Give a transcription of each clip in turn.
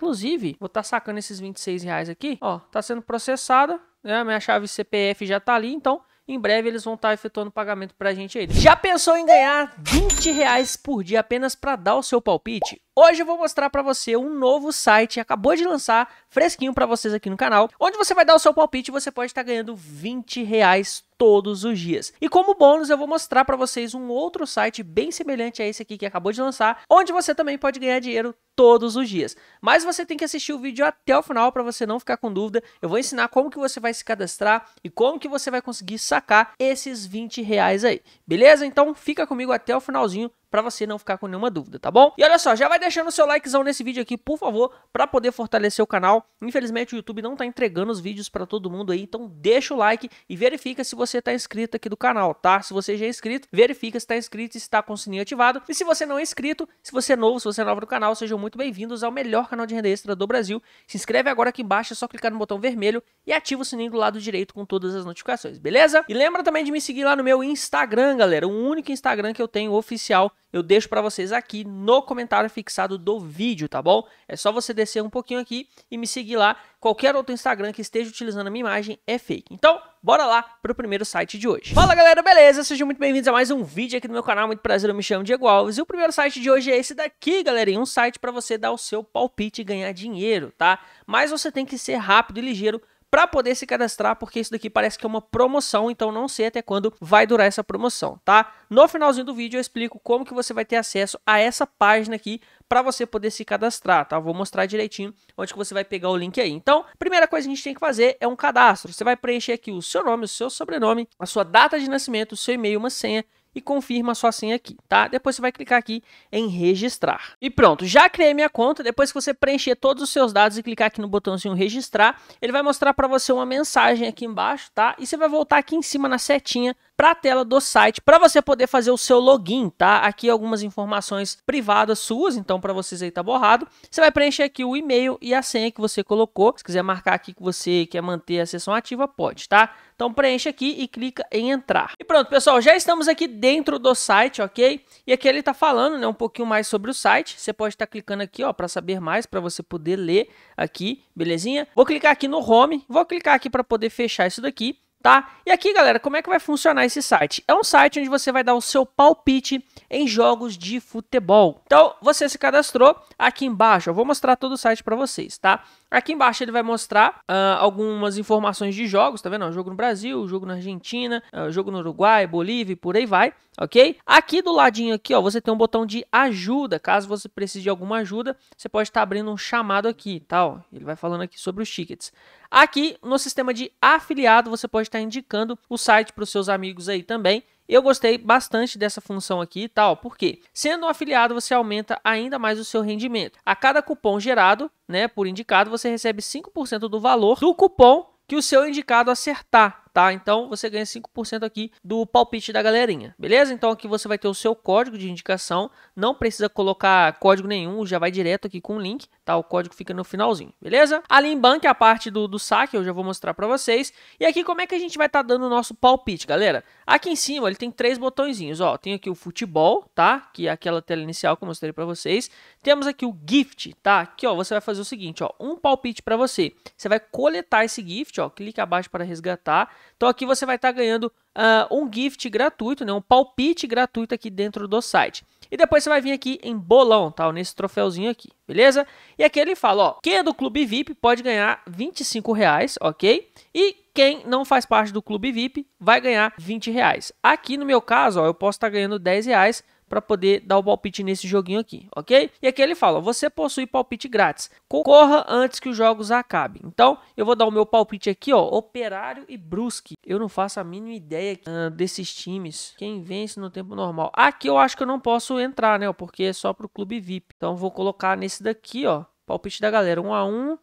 Inclusive, vou estar tá sacando esses 26 reais aqui. Ó, tá sendo processada. Né? Minha chave CPF já tá ali, então em breve eles vão estar tá efetuando pagamento pra gente aí. Já pensou em ganhar 20 reais por dia apenas para dar o seu palpite? Hoje eu vou mostrar para você um novo site, acabou de lançar, fresquinho para vocês aqui no canal, onde você vai dar o seu palpite e você pode estar tá ganhando 20 reais todos os dias. E como bônus, eu vou mostrar para vocês um outro site bem semelhante a esse aqui que acabou de lançar, onde você também pode ganhar dinheiro todos os dias. Mas você tem que assistir o vídeo até o final para você não ficar com dúvida. Eu vou ensinar como que você vai se cadastrar e como que você vai conseguir sacar esses 20 reais aí. Beleza? Então fica comigo até o finalzinho para você não ficar com nenhuma dúvida, tá bom? E olha só, já vai deixando o seu likezão nesse vídeo aqui, por favor, para poder fortalecer o canal. Infelizmente o YouTube não tá entregando os vídeos para todo mundo aí, então deixa o like e verifica se você tá inscrito aqui do canal, tá? Se você já é inscrito, verifica se tá inscrito e se tá com o sininho ativado. E se você não é inscrito, se você é novo, se você é novo no canal, sejam muito bem-vindos ao melhor canal de renda extra do Brasil. Se inscreve agora aqui embaixo, é só clicar no botão vermelho e ativa o sininho do lado direito com todas as notificações, beleza? E lembra também de me seguir lá no meu Instagram, galera, o único Instagram que eu tenho oficial eu deixo para vocês aqui no comentário fixado do vídeo, tá bom? É só você descer um pouquinho aqui e me seguir lá. Qualquer outro Instagram que esteja utilizando a minha imagem é fake. Então, bora lá pro primeiro site de hoje. Fala galera, beleza? Sejam muito bem-vindos a mais um vídeo aqui no meu canal. Muito prazer, eu me chamo Diego Alves. E o primeiro site de hoje é esse daqui, galerinha. Um site para você dar o seu palpite e ganhar dinheiro, tá? Mas você tem que ser rápido e ligeiro para poder se cadastrar, porque isso daqui parece que é uma promoção, então não sei até quando vai durar essa promoção, tá? No finalzinho do vídeo eu explico como que você vai ter acesso a essa página aqui para você poder se cadastrar, tá? Vou mostrar direitinho onde que você vai pegar o link aí. Então, primeira coisa que a gente tem que fazer é um cadastro. Você vai preencher aqui o seu nome, o seu sobrenome, a sua data de nascimento, o seu e-mail, uma senha e confirma sua senha aqui, tá? Depois você vai clicar aqui em registrar. E pronto, já criei minha conta. Depois que você preencher todos os seus dados e clicar aqui no botãozinho registrar, ele vai mostrar para você uma mensagem aqui embaixo, tá? E você vai voltar aqui em cima na setinha para a tela do site para você poder fazer o seu login, tá? Aqui algumas informações privadas suas, então para vocês aí tá borrado. Você vai preencher aqui o e-mail e a senha que você colocou. Se quiser marcar aqui que você quer manter a sessão ativa, pode, tá? Então preenche aqui e clica em entrar. E pronto, pessoal, já estamos aqui dentro do site, ok? E aqui ele está falando né, um pouquinho mais sobre o site. Você pode estar tá clicando aqui ó, para saber mais, para você poder ler aqui, belezinha? Vou clicar aqui no Home, vou clicar aqui para poder fechar isso daqui tá? E aqui, galera, como é que vai funcionar esse site? É um site onde você vai dar o seu palpite em jogos de futebol. Então, você se cadastrou aqui embaixo. Eu vou mostrar todo o site para vocês, tá? Aqui embaixo ele vai mostrar uh, algumas informações de jogos, tá vendo? Um jogo no Brasil, um jogo na Argentina, um ah, jogo no Uruguai, Bolívia e por aí vai, ok? Aqui do ladinho aqui, ó, você tem um botão de ajuda. Caso você precise de alguma ajuda, você pode estar tá abrindo um chamado aqui, tá? Ó, ele vai falando aqui sobre os tickets. Aqui no sistema de afiliado, você pode estar tá indicando o site para os seus amigos aí também eu gostei bastante dessa função aqui e tal, porque sendo um afiliado você aumenta ainda mais o seu rendimento. A cada cupom gerado, né, por indicado, você recebe 5% do valor do cupom que o seu indicado acertar tá? Então você ganha 5% aqui do palpite da galerinha, beleza? Então aqui você vai ter o seu código de indicação, não precisa colocar código nenhum, já vai direto aqui com o link, tá? O código fica no finalzinho, beleza? Ali em banco é a parte do, do saque, eu já vou mostrar para vocês. E aqui como é que a gente vai estar tá dando o nosso palpite, galera? Aqui em cima ele tem três botõezinhos, ó. Tem aqui o futebol, tá? Que é aquela tela inicial que eu mostrei para vocês. Temos aqui o gift, tá? Aqui, ó, você vai fazer o seguinte, ó, um palpite para você. Você vai coletar esse gift, ó, clica abaixo para resgatar então aqui você vai estar tá ganhando uh, um gift gratuito, né? um palpite gratuito aqui dentro do site. E depois você vai vir aqui em bolão, tá? Nesse troféuzinho aqui, beleza? E aqui ele fala, ó, quem é do clube VIP pode ganhar 25 reais, ok? E quem não faz parte do clube VIP vai ganhar 20 reais. Aqui no meu caso, ó, eu posso estar tá ganhando 10 reais para poder dar o palpite nesse joguinho aqui, ok? E aqui ele fala: você possui palpite grátis, concorra antes que os jogos acabem. Então, eu vou dar o meu palpite aqui, ó: Operário e Brusque. Eu não faço a mínima ideia uh, desses times. Quem vence no tempo normal? Aqui eu acho que eu não posso entrar, né? Porque é só pro clube VIP. Então, vou colocar nesse daqui, ó. Palpite da galera 1 a 1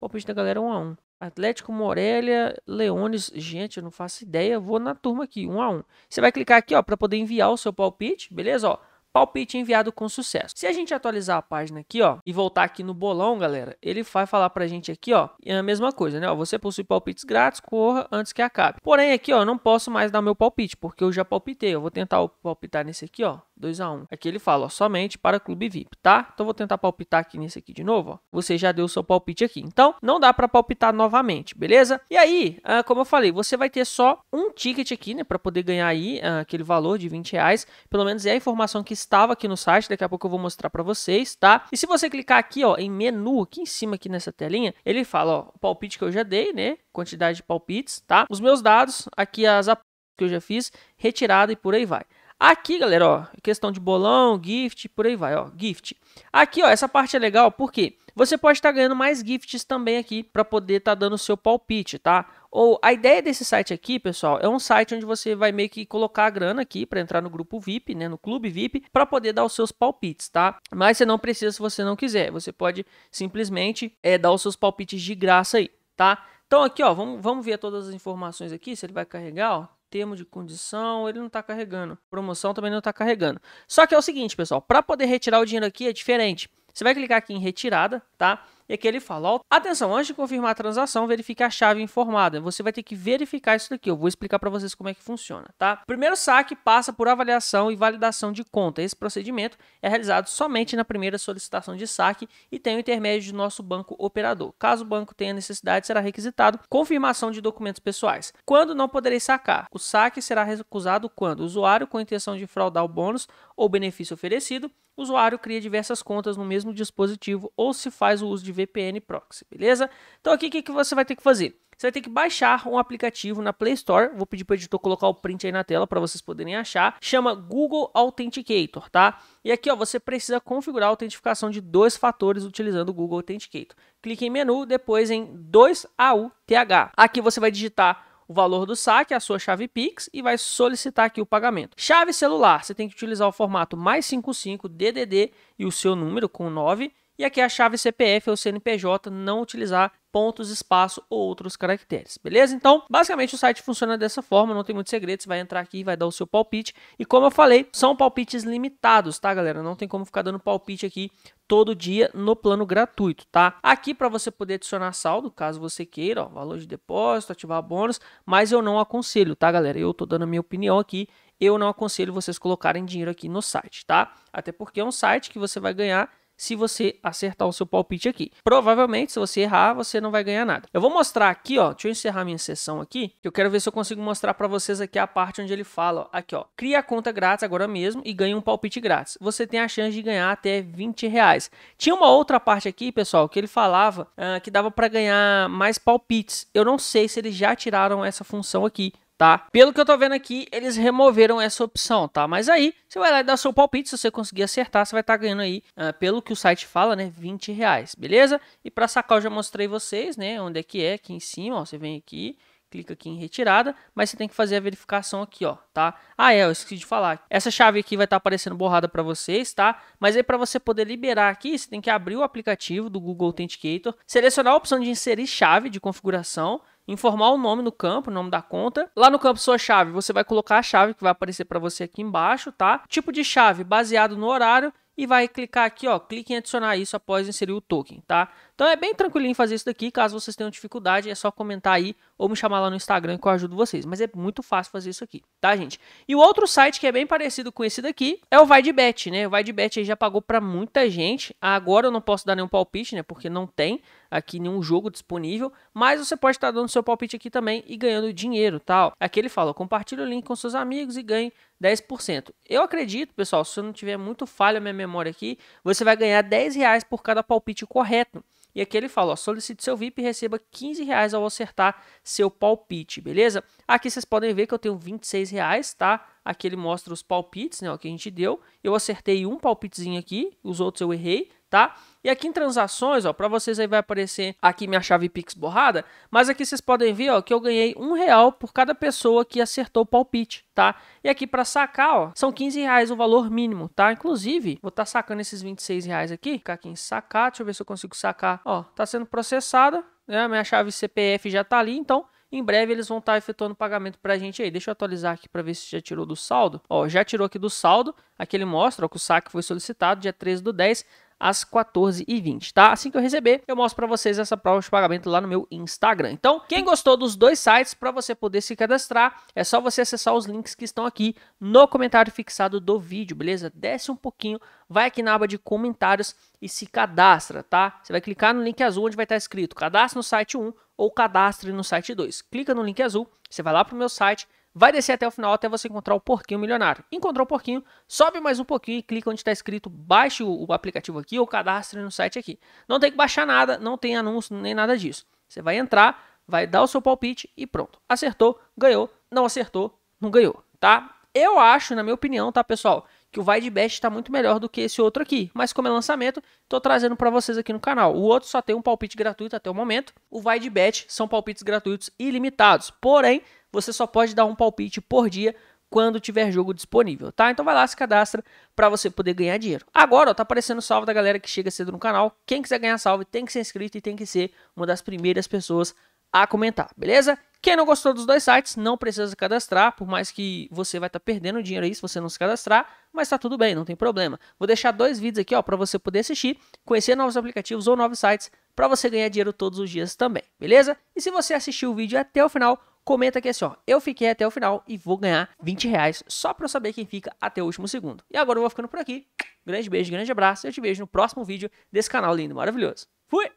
Palpite da galera 1 a 1 Atlético Morelia, Leones, gente, eu não faço ideia, vou na turma aqui, um a um. Você vai clicar aqui, ó, para poder enviar o seu palpite, beleza? Ó, palpite enviado com sucesso. Se a gente atualizar a página aqui, ó, e voltar aqui no bolão, galera, ele vai falar pra gente aqui, ó, é a mesma coisa, né? Ó, você possui palpites grátis, corra antes que acabe. Porém, aqui, ó, não posso mais dar meu palpite, porque eu já palpitei. Eu vou tentar palpitar nesse aqui, ó, 2 a 1 um. Aqui ele fala, ó, somente para clube VIP, tá? Então, vou tentar palpitar aqui nesse aqui de novo, ó. Você já deu seu palpite aqui. Então, não dá pra palpitar novamente, beleza? E aí, ah, como eu falei, você vai ter só um ticket aqui, né, pra poder ganhar aí ah, aquele valor de 20 reais. Pelo menos é a informação que estava aqui no site, daqui a pouco eu vou mostrar para vocês, tá? E se você clicar aqui, ó, em menu, aqui em cima aqui nessa telinha, ele fala, ó, o palpite que eu já dei, né? Quantidade de palpites, tá? Os meus dados, aqui as apostas que eu já fiz, retirada e por aí vai. Aqui, galera, ó, questão de bolão, gift, por aí vai, ó, gift. Aqui, ó, essa parte é legal porque você pode estar tá ganhando mais gifts também aqui para poder estar tá dando o seu palpite, tá? Ou a ideia desse site aqui, pessoal, é um site onde você vai meio que colocar a grana aqui para entrar no grupo VIP, né, no clube VIP, para poder dar os seus palpites, tá? Mas você não precisa se você não quiser. Você pode simplesmente é, dar os seus palpites de graça aí, tá? Então aqui, ó, vamos, vamos ver todas as informações aqui, se ele vai carregar, ó termo de condição, ele não está carregando. Promoção também não está carregando. Só que é o seguinte, pessoal, para poder retirar o dinheiro aqui é diferente. Você vai clicar aqui em retirada, tá? E aqui ele fala, ó, atenção, antes de confirmar a transação, verifique a chave informada. Você vai ter que verificar isso daqui. Eu vou explicar para vocês como é que funciona, tá? Primeiro saque passa por avaliação e validação de conta. Esse procedimento é realizado somente na primeira solicitação de saque e tem o intermédio do nosso banco operador. Caso o banco tenha necessidade, será requisitado confirmação de documentos pessoais. Quando não poderei sacar? O saque será recusado quando o usuário com intenção de fraudar o bônus ou benefício oferecido, o usuário cria diversas contas no mesmo dispositivo ou se faz o uso de VPN proxy, beleza? Então aqui o que, que você vai ter que fazer? Você vai ter que baixar um aplicativo na Play Store. Vou pedir para o editor colocar o print aí na tela para vocês poderem achar. Chama Google Authenticator, tá? E aqui, ó, você precisa configurar a autentificação de dois fatores utilizando o Google Authenticator. Clique em menu, depois em 2AUTH. Aqui você vai digitar o valor do saque, a sua chave Pix e vai solicitar aqui o pagamento. Chave celular, você tem que utilizar o formato mais 55 DDD e o seu número com 9. E aqui é a chave CPF ou CNPJ, não utilizar pontos, espaço ou outros caracteres, beleza? Então, basicamente o site funciona dessa forma, não tem muito segredo, você vai entrar aqui, vai dar o seu palpite, e como eu falei, são palpites limitados, tá galera? Não tem como ficar dando palpite aqui todo dia no plano gratuito, tá? Aqui para você poder adicionar saldo, caso você queira, ó, valor de depósito, ativar bônus, mas eu não aconselho, tá galera? Eu tô dando a minha opinião aqui, eu não aconselho vocês colocarem dinheiro aqui no site, tá? Até porque é um site que você vai ganhar se você acertar o seu palpite aqui. Provavelmente, se você errar, você não vai ganhar nada. Eu vou mostrar aqui, ó. Deixa eu encerrar minha sessão aqui. Que eu quero ver se eu consigo mostrar para vocês aqui a parte onde ele fala, ó, aqui, ó. Cria a conta grátis agora mesmo e ganha um palpite grátis. Você tem a chance de ganhar até 20 reais. Tinha uma outra parte aqui, pessoal, que ele falava ah, que dava para ganhar mais palpites. Eu não sei se eles já tiraram essa função aqui tá? Pelo que eu tô vendo aqui, eles removeram essa opção, tá? Mas aí, você vai lá e dá seu palpite, se você conseguir acertar, você vai estar tá ganhando aí, uh, pelo que o site fala, né, 20 reais, beleza? E para sacar eu já mostrei vocês, né, onde é que é, aqui em cima, ó, você vem aqui, clica aqui em retirada, mas você tem que fazer a verificação aqui, ó, tá? Ah, é, eu esqueci de falar. Essa chave aqui vai estar tá aparecendo borrada para vocês, tá? Mas aí para você poder liberar aqui, você tem que abrir o aplicativo do Google Authenticator, selecionar a opção de inserir chave de configuração, informar o nome no campo, o nome da conta. Lá no campo sua chave, você vai colocar a chave que vai aparecer para você aqui embaixo, tá? Tipo de chave baseado no horário e vai clicar aqui, ó, clique em adicionar isso após inserir o token, tá? Então é bem tranquilinho fazer isso daqui. Caso vocês tenham dificuldade, é só comentar aí ou me chamar lá no Instagram que eu ajudo vocês. Mas é muito fácil fazer isso aqui, tá, gente? E o outro site que é bem parecido com esse daqui é o VaiDBet, né? O VaiDBet aí já pagou para muita gente. Agora eu não posso dar nenhum palpite, né? Porque não tem aqui nenhum jogo disponível, mas você pode estar tá dando seu palpite aqui também e ganhando dinheiro, tal. Tá? Aqui ele fala, compartilhe o link com seus amigos e ganhe 10%. Eu acredito, pessoal, se eu não tiver muito falha minha memória aqui, você vai ganhar 10 reais por cada palpite correto. E aqui ele fala, ó, solicite seu VIP e receba 15 reais ao acertar seu palpite, beleza? Aqui vocês podem ver que eu tenho 26 reais, tá? Aqui ele mostra os palpites, né, o que a gente deu. Eu acertei um palpitezinho aqui, os outros eu errei tá? E aqui em transações, ó, para vocês aí vai aparecer aqui minha chave Pix borrada, mas aqui vocês podem ver, ó, que eu ganhei um real por cada pessoa que acertou o palpite, tá? E aqui para sacar, ó, são 15 reais o valor mínimo, tá? Inclusive, vou estar tá sacando esses 26 reais aqui, ficar aqui em sacar, deixa eu ver se eu consigo sacar, ó, tá sendo processada, né? Minha chave CPF já tá ali, então em breve eles vão estar tá efetuando pagamento para a gente aí. Deixa eu atualizar aqui para ver se já tirou do saldo. Ó, já tirou aqui do saldo. Aqui ele mostra ó, que o saque foi solicitado dia 13 do 10 às 14h20, tá? Assim que eu receber, eu mostro para vocês essa prova de pagamento lá no meu Instagram. Então, quem gostou dos dois sites, para você poder se cadastrar, é só você acessar os links que estão aqui no comentário fixado do vídeo, beleza? Desce um pouquinho, vai aqui na aba de comentários e se cadastra, tá? Você vai clicar no link azul onde vai estar escrito cadastro no site 1 ou cadastre no site 2. Clica no link azul, você vai lá para o meu site, vai descer até o final até você encontrar o porquinho milionário. Encontrou o porquinho, sobe mais um pouquinho e clica onde está escrito baixe o, aplicativo aqui ou cadastre no site aqui. Não tem que baixar nada, não tem anúncio nem nada disso. Você vai entrar, vai dar o seu palpite e pronto. Acertou, ganhou, não acertou, não ganhou, tá? Eu acho, na minha opinião, tá, pessoal, que o Vai está tá muito melhor do que esse outro aqui. Mas como é lançamento, estou trazendo para vocês aqui no canal. O outro só tem um palpite gratuito até o momento. O Vai Bet são palpites gratuitos ilimitados. Porém, você só pode dar um palpite por dia quando tiver jogo disponível, tá? Então vai lá, se cadastra para você poder ganhar dinheiro. Agora, ó, tá aparecendo salve da galera que chega cedo no canal. Quem quiser ganhar salve tem que ser inscrito e tem que ser uma das primeiras pessoas a comentar, beleza? Quem não gostou dos dois sites, não precisa se cadastrar, por mais que você vai estar tá perdendo dinheiro aí se você não se cadastrar, mas tá tudo bem, não tem problema. Vou deixar dois vídeos aqui, ó, para você poder assistir, conhecer novos aplicativos ou novos sites para você ganhar dinheiro todos os dias também, beleza? E se você assistiu o vídeo até o final, comenta aqui assim, ó, eu fiquei até o final e vou ganhar 20 reais só para eu saber quem fica até o último segundo. E agora eu vou ficando por aqui. Grande beijo, grande abraço. Eu te vejo no próximo vídeo desse canal lindo, maravilhoso. Fui!